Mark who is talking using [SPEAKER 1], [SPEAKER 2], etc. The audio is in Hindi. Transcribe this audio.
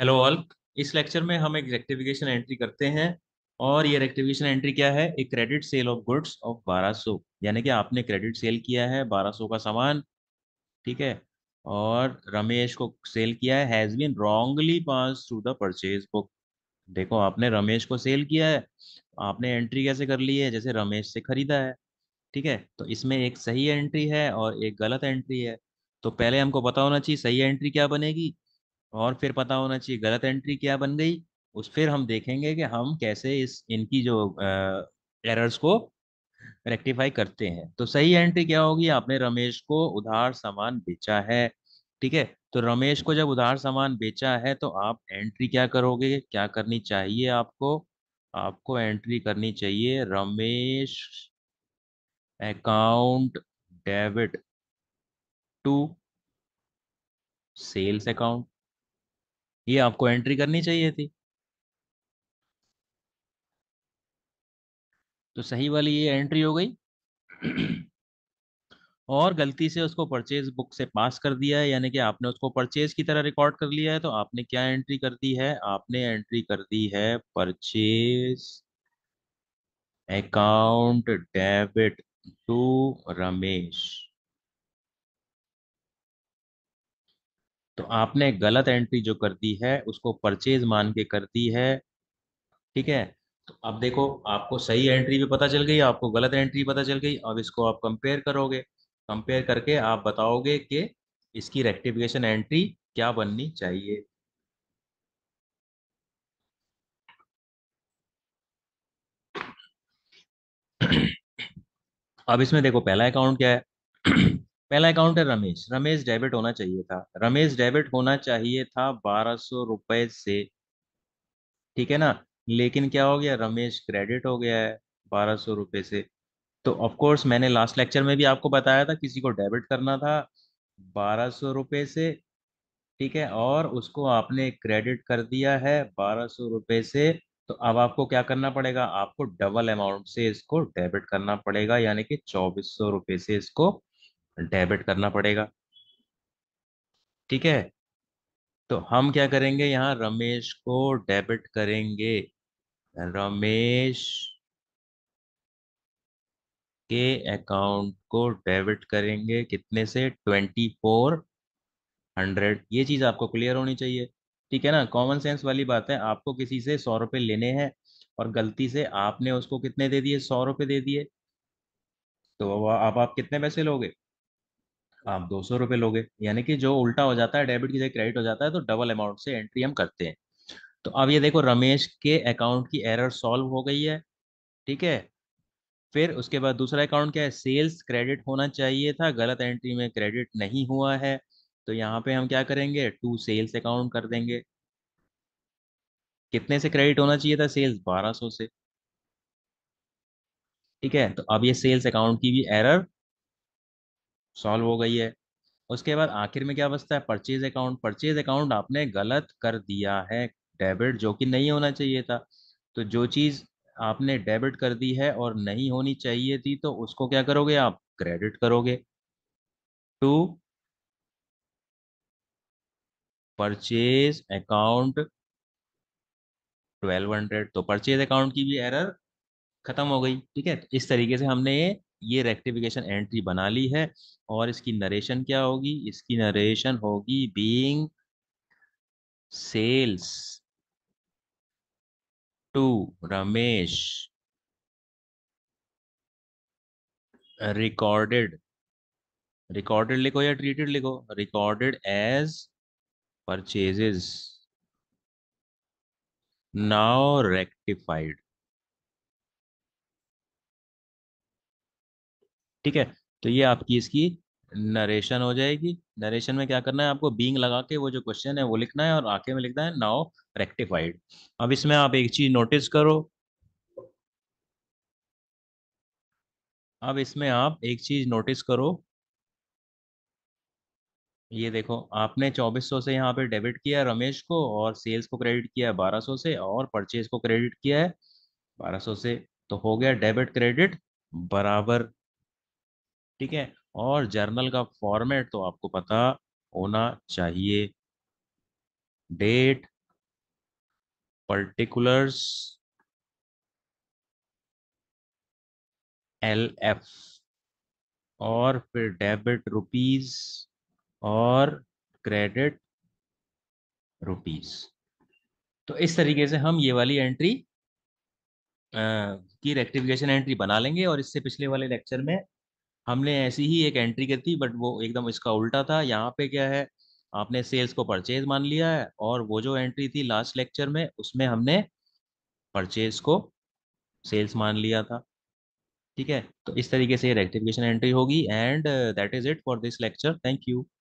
[SPEAKER 1] हेलो ऑल इस लेक्चर में हम एक रेक्टिफिकेशन एंट्री करते हैं और ये रेक्टिफिकेशन एंट्री क्या है एक credit sale of goods of 1200 यानी कि आपने क्रेडिट सेल किया है 1200 का सामान ठीक है और रमेश को सेल किया है has been wrongly pass to the purchase book देखो आपने रमेश को सेल किया है आपने एंट्री कैसे कर ली है जैसे रमेश से खरीदा है ठीक है तो इसमें एक सही एंट्री है और एक गलत एंट्री है तो पहले हमको पता होना चाहिए सही एंट्री क्या बनेगी और फिर पता होना चाहिए गलत एंट्री क्या बन गई उस फिर हम देखेंगे कि हम कैसे इस इनकी जो एरर्स को रेक्टिफाई करते हैं तो सही एंट्री क्या होगी आपने रमेश को उधार सामान बेचा है ठीक है तो रमेश को जब उधार सामान बेचा है तो आप एंट्री क्या करोगे क्या करनी चाहिए आपको आपको एंट्री करनी चाहिए Ramesh account debit to sales account ये आपको एंट्री करनी चाहिए थी तो सही वाली ये एंट्री हो गई और गलती से उसको परचेज बुक से पास कर दिया है यानी कि आपने उसको परचेज की तरह रिकॉर्ड कर लिया है तो आपने क्या एंट्री कर दी है आपने एंट्री कर दी है purchase account debit to Ramesh तो आपने गलत एंट्री जो कर दी है उसको परचेज मान के कर दी है ठीक है तो अब देखो आपको सही एंट्री भी पता चल गई आपको गलत एंट्री पता चल गई अब इसको आप कंपेयर करोगे कंपेयर करके आप बताओगे कि इसकी रेक्टिफिकेशन एंट्री क्या बननी चाहिए अब इसमें देखो पहला अकाउंट क्या है पहला अकाउंट है रमेश रमेश डेबिट होना चाहिए था रमेश डेबिट होना चाहिए था बारह सौ रुपए से ठीक है ना लेकिन क्या हो गया रमेश क्रेडिट हो गया है बारह सौ रुपये से तो ऑफ कोर्स मैंने लास्ट लेक्चर में भी आपको बताया था किसी को डेबिट करना था बारह सौ रुपये से ठीक है और उसको आपने क्रेडिट कर दिया है बारह सौ रुपये से तो अब आपको क्या करना पड़ेगा आपको डबल अमाउंट से इसको डेबिट करना पड़ेगा यानी कि चौबीस सौ रुपये से इसको डेबिट करना पड़ेगा ठीक है तो हम क्या करेंगे यहां रमेश को डेबिट करेंगे रमेश के अकाउंट को डेबिट करेंगे कितने से ट्वेंटी फोर हंड्रेड ये चीज़ आपको क्लियर होनी चाहिए ठीक है ना कॉमन सेंस वाली बात है आपको किसी से सौ रुपए लेने हैं और गलती से आपने उसको कितने दे दिए सौ रुपए दे दिए तो अब आप, आप कितने पैसे लोगे आप दो सौ रुपये लोगे यानी कि जो उल्टा हो जाता है डेबिट की जगह क्रेडिट हो जाता है तो डबल अमाउंट से एंट्री हम करते हैं तो अब ये देखो रमेश के अकाउंट की एरर सॉल्व हो गई है ठीक है फिर उसके बाद दूसरा अकाउंट क्या है सेल्स क्रेडिट होना चाहिए था गलत एंट्री में क्रेडिट नहीं हुआ है तो यहाँ पे हम क्या करेंगे टू सेल्स अकाउंट कर देंगे कितने से क्रेडिट होना चाहिए था सेल्स 1200 से ठीक है तो अब ये सेल्स अकाउंट की भी एरर सॉल्व हो गई है उसके बाद आखिर में क्या बचता है परचेज अकाउंट परचेज अकाउंट आपने गलत कर दिया है डेबिट जो कि नहीं होना चाहिए था तो जो चीज़ आपने डेबिट कर दी है और नहीं होनी चाहिए थी तो उसको क्या करोगे आप क्रेडिट करोगे to purchase account twelve hundred तो परचेज अकाउंट की भी एरर खत्म हो गई ठीक है तो इस तरीके से हमने ये ये रेक्टिफिकेशन एंट्री बना ली है और इसकी नरेशन क्या होगी इसकी नरेशन होगी being sales to Ramesh recorded recorded लिखो या ट्रीटेड लिखो recorded as purchases now rectified ठीक है तो ये आपकी इसकी नरेशन हो जाएगी नरेशन में क्या करना है आपको बींग लगा के वो जो क्वेश्चन है वो लिखना है और आके में लिखना है नाउ रेक्टिफाइड अब इसमें आप एक चीज नोटिस करो अब इसमें आप एक चीज नोटिस करो ये देखो आपने 2400 से यहाँ पे डेबिट किया रमेश को और सेल्स को क्रेडिट किया है 1200 से और परचेज को क्रेडिट किया है 1200 से तो हो गया डेबिट क्रेडिट बराबर ठीक है और जर्नल का फॉर्मेट तो आपको पता होना चाहिए डेट पर्टिकुलर्स एल एफ और फिर डेबिट रुपीज और क्रेडिट रुपीज तो इस तरीके से हम ये वाली एंट्री आ, की रेक्टिफिकेशन एंट्री बना लेंगे और इससे पिछले वाले लेक्चर में हमने ऐसी ही एक एंट्री की थी बट वो एकदम इसका उल्टा था यहाँ पे क्या है आपने सेल्स को परचेज मान लिया है और वो जो एंट्री थी लास्ट लेक्चर में उसमें हमने परचेज को सेल्स मान लिया था ठीक है तो इस तरीके से रेक्टिफिकेशन एंट्री होगी and that is it for this lecture thank you